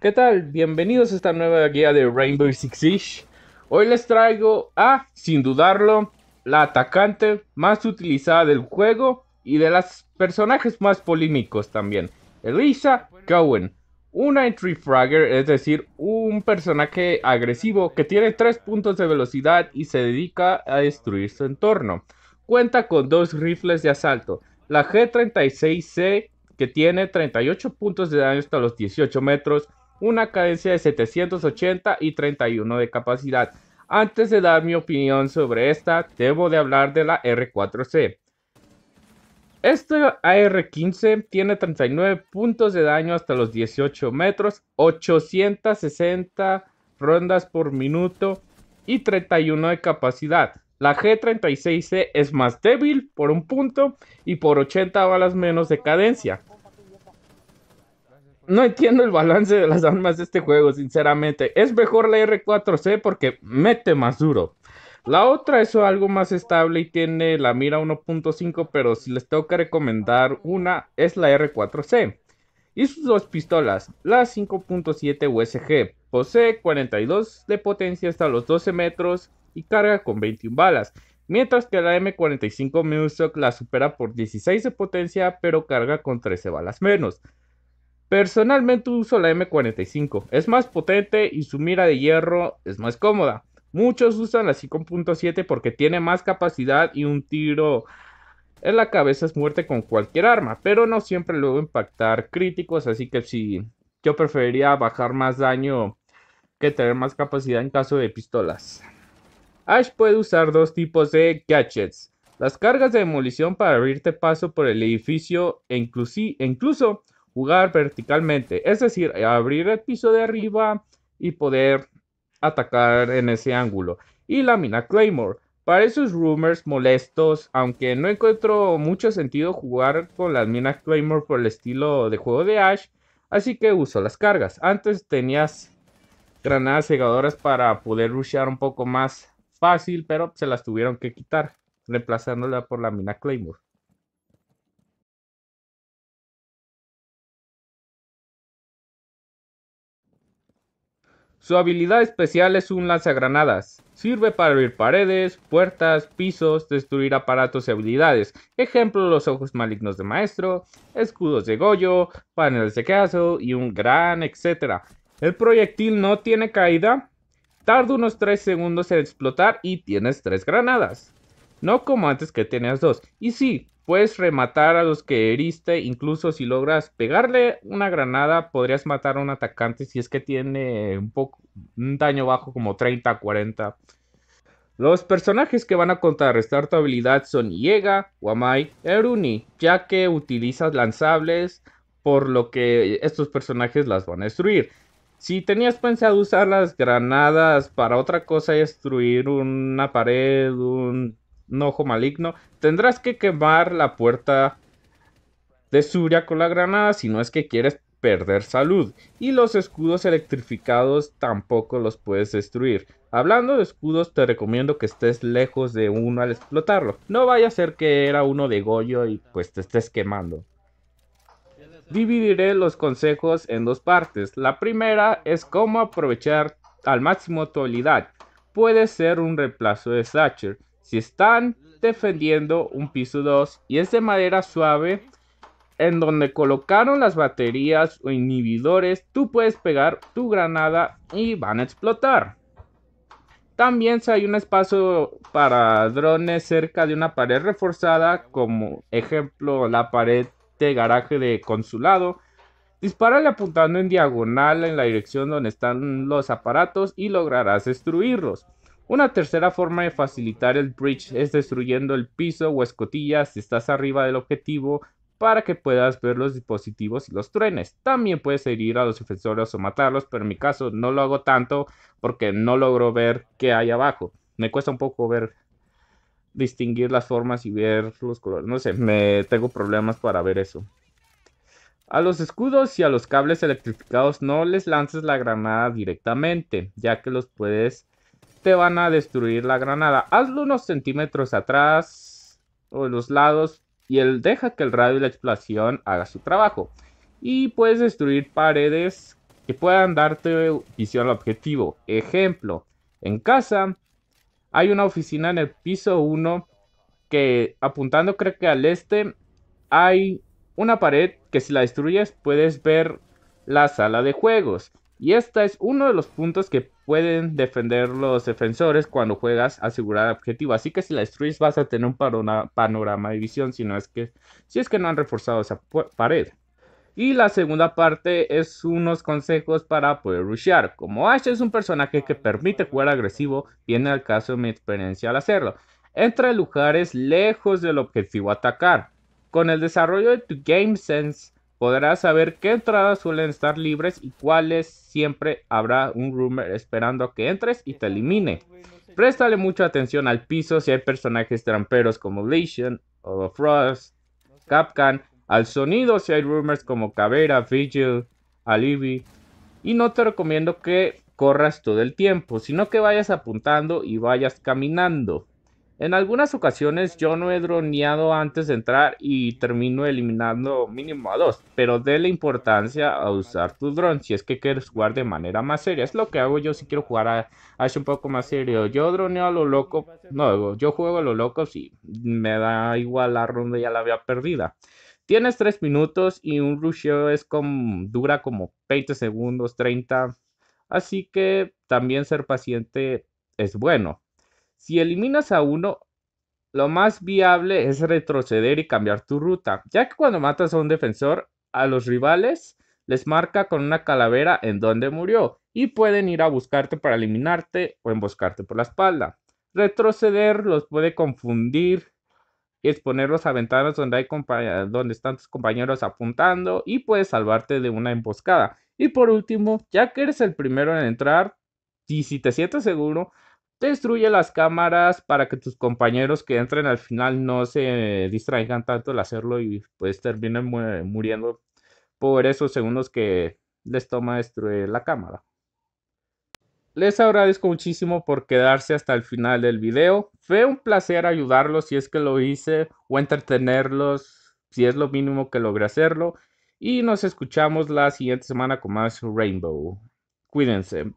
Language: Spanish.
¿Qué tal? Bienvenidos a esta nueva guía de Rainbow Six Siege. Hoy les traigo a, sin dudarlo, la atacante más utilizada del juego y de los personajes más polémicos también, Elisa Cowen. Una entry fragger, es decir, un personaje agresivo que tiene 3 puntos de velocidad y se dedica a destruir su entorno. Cuenta con dos rifles de asalto, la G36C que tiene 38 puntos de daño hasta los 18 metros una cadencia de 780 y 31 de capacidad. Antes de dar mi opinión sobre esta, debo de hablar de la R4C. Esta AR-15 tiene 39 puntos de daño hasta los 18 metros, 860 rondas por minuto y 31 de capacidad. La G36C es más débil por un punto y por 80 balas menos de cadencia no entiendo el balance de las armas de este juego, sinceramente. Es mejor la R4C porque mete más duro. La otra es algo más estable y tiene la mira 1.5, pero si les tengo que recomendar una, es la R4C. Y sus dos pistolas, la 5.7 USG, posee 42 de potencia hasta los 12 metros y carga con 21 balas, mientras que la M45 Musok la supera por 16 de potencia pero carga con 13 balas menos. Personalmente uso la M45, es más potente y su mira de hierro es más cómoda. Muchos usan la 5.7 porque tiene más capacidad y un tiro en la cabeza es muerte con cualquier arma, pero no siempre luego impactar críticos, así que si sí, yo preferiría bajar más daño que tener más capacidad en caso de pistolas. Ash puede usar dos tipos de gadgets, las cargas de demolición para abrirte paso por el edificio e incluso jugar verticalmente, es decir, abrir el piso de arriba y poder atacar en ese ángulo. Y la mina Claymore. Para esos rumors molestos, aunque no encuentro mucho sentido jugar con las minas Claymore por el estilo de juego de Ash, así que uso las cargas. Antes tenías granadas cegadoras para poder rushear un poco más fácil, pero se las tuvieron que quitar, reemplazándola por la mina Claymore. Su habilidad especial es un lanzagranadas. Sirve para abrir paredes, puertas, pisos, destruir aparatos y habilidades. Ejemplo, los ojos malignos de maestro, escudos de Goyo, paneles de caso y un gran etcétera. El proyectil no tiene caída, tarda unos 3 segundos en explotar y tienes 3 granadas. No como antes que tenías 2. Y sí, Puedes rematar a los que heriste, incluso si logras pegarle una granada, podrías matar a un atacante si es que tiene un poco un daño bajo como 30 40. Los personajes que van a contrarrestar tu habilidad son Iega, Wamai, Eruni, ya que utilizas lanzables, por lo que estos personajes las van a destruir. Si tenías pensado usar las granadas para otra cosa, destruir una pared, un ojo maligno, tendrás que quemar la puerta de suria con la granada si no es que quieres perder salud. Y los escudos electrificados tampoco los puedes destruir. Hablando de escudos, te recomiendo que estés lejos de uno al explotarlo. No vaya a ser que era uno de Goyo y pues te estés quemando. Dividiré los consejos en dos partes. La primera es cómo aprovechar al máximo tu habilidad. Puede ser un reemplazo de Thatcher si están defendiendo un piso 2 y es de madera suave, en donde colocaron las baterías o inhibidores, tú puedes pegar tu granada y van a explotar. También si hay un espacio para drones cerca de una pared reforzada, como ejemplo la pared de garaje de consulado, dispárale apuntando en diagonal en la dirección donde están los aparatos y lograrás destruirlos. Una tercera forma de facilitar el bridge es destruyendo el piso o escotilla si estás arriba del objetivo para que puedas ver los dispositivos y los trenes. También puedes herir a los defensores o matarlos, pero en mi caso no lo hago tanto porque no logro ver qué hay abajo. Me cuesta un poco ver, distinguir las formas y ver los colores. No sé, me tengo problemas para ver eso. A los escudos y a los cables electrificados no les lances la granada directamente, ya que los puedes te van a destruir la granada. Hazlo unos centímetros atrás o en los lados y él deja que el radio y la explosión haga su trabajo. Y puedes destruir paredes que puedan darte visión al objetivo. Ejemplo, en casa hay una oficina en el piso 1 que apuntando creo que al este hay una pared que si la destruyes puedes ver la sala de juegos. Y esta es uno de los puntos que pueden defender los defensores cuando juegas asegurar objetivo. Así que si la destruyes vas a tener un panorama de visión si, es que, si es que no han reforzado esa pared. Y la segunda parte es unos consejos para poder rushear. Como Ash es un personaje que permite jugar agresivo, viene al caso de mi experiencia al hacerlo. Entra en lugares lejos del objetivo a atacar. Con el desarrollo de tu Game Sense podrás saber qué entradas suelen estar libres y cuáles siempre habrá un rumor esperando que entres y te elimine. Préstale mucha atención al piso si hay personajes tramperos como Legion, o Frost, Capcan, al sonido si hay rumors como cabera Vigil, Alibi. Y no te recomiendo que corras todo el tiempo, sino que vayas apuntando y vayas caminando. En algunas ocasiones yo no he droneado antes de entrar y termino eliminando mínimo a dos, pero déle importancia a usar tu drone si es que quieres jugar de manera más seria. Es lo que hago yo si quiero jugar a este un poco más serio. Yo droneo a lo loco, no, yo juego a lo loco si me da igual la ronda ya la había perdida. Tienes tres minutos y un rusheo es como, dura como 20 segundos, 30. Así que también ser paciente es bueno. Si eliminas a uno, lo más viable es retroceder y cambiar tu ruta, ya que cuando matas a un defensor, a los rivales les marca con una calavera en donde murió y pueden ir a buscarte para eliminarte o emboscarte por la espalda. Retroceder los puede confundir exponerlos a ventanas donde, hay donde están tus compañeros apuntando y puedes salvarte de una emboscada. Y por último, ya que eres el primero en entrar, y si te sientes seguro, Destruye las cámaras para que tus compañeros que entren al final no se distraigan tanto al hacerlo y pues terminen muriendo por esos segundos que les toma destruir la cámara. Les agradezco muchísimo por quedarse hasta el final del video. Fue un placer ayudarlos si es que lo hice o entretenerlos si es lo mínimo que logré hacerlo. Y nos escuchamos la siguiente semana con más Rainbow. Cuídense.